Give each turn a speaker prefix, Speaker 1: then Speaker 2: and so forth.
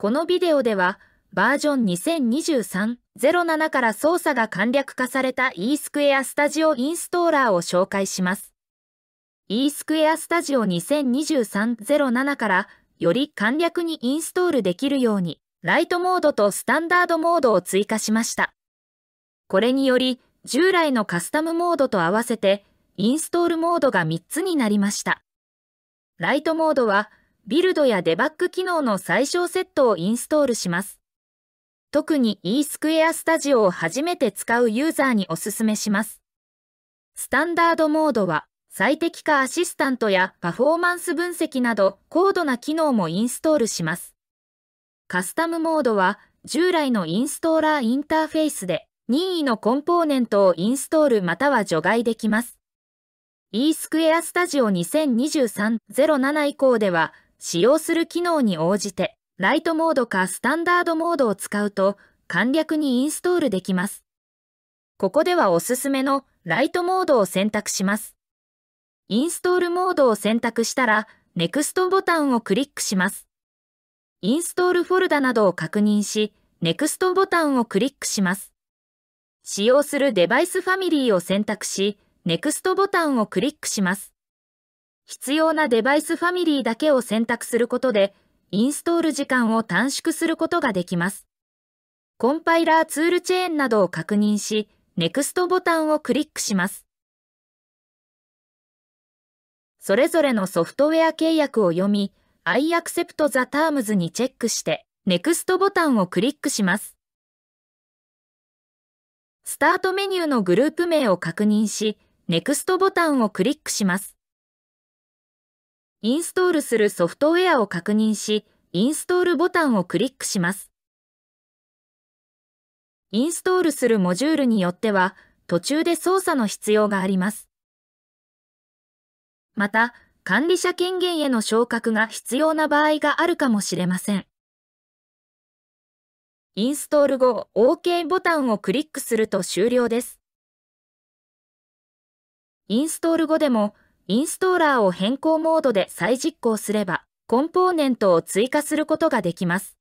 Speaker 1: このビデオでは、バージョン2023-07から操作が簡略化された e スクエアスタジオインストーラーを紹介します。e スクエアスタジオ2023-07からより簡略にインストールできるように、ライトモードとスタンダードモードを追加しました。これにより、従来のカスタムモードと合わせて、インストールモードが3つになりました。ライトモードは、ビルドやデバッグ機能の最小セットをインストールします。特に e スクエアスタジオを初めて使うユーザーにおすすめします。スタンダードモードは最適化アシスタントやパフォーマンス分析など高度な機能もインストールします。カスタムモードは従来のインストーラーインターフェースで任意のコンポーネントをインストールまたは除外できます。e スクエアスタジオ2023-07以降では使用する機能に応じて、ライトモードかスタンダードモードを使うと、簡略にインストールできます。ここではおすすめのライトモードを選択します。インストールモードを選択したら、NEXT ボタンをクリックします。インストールフォルダなどを確認し、NEXT ボタンをクリックします。使用するデバイスファミリーを選択し、NEXT ボタンをクリックします。必要なデバイスファミリーだけを選択することで、インストール時間を短縮することができます。コンパイラーツールチェーンなどを確認し、NEXT ボタンをクリックします。それぞれのソフトウェア契約を読み、I accept the terms にチェックして、NEXT ボタンをクリックします。スタートメニューのグループ名を確認し、NEXT ボタンをクリックします。インストールするソフトウェアを確認し、インストールボタンをクリックします。インストールするモジュールによっては、途中で操作の必要があります。また、管理者権限への昇格が必要な場合があるかもしれません。インストール後、OK ボタンをクリックすると終了です。インストール後でも、インストーラーを変更モードで再実行すれば、コンポーネントを追加することができます。